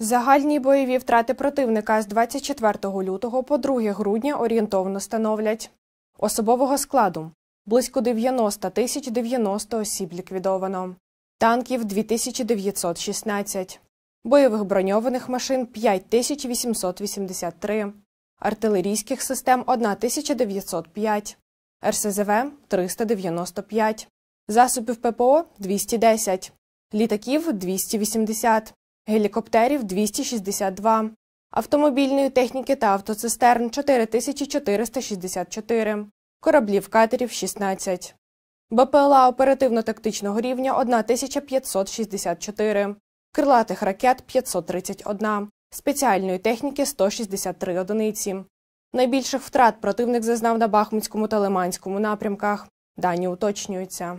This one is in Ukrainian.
Загальні бойові втрати противника з 24 лютого по 2 грудня орієнтовно становлять особового складу близько 90 тисяч 90 осіб ліквідовано, танків 2916, бойових броньованих машин 5883, артилерійських систем 1905, РСЗВ 395, засобів ППО 210, літаків 280 гелікоптерів 262, автомобільної техніки та автоцистерн 4464, кораблів катерів 16, БПЛА оперативно-тактичного рівня 1564, крилатих ракет 531, спеціальної техніки 163 одиниці. Найбільших втрат противник зазнав на Бахмутському та Лиманському напрямках. Дані уточнюються.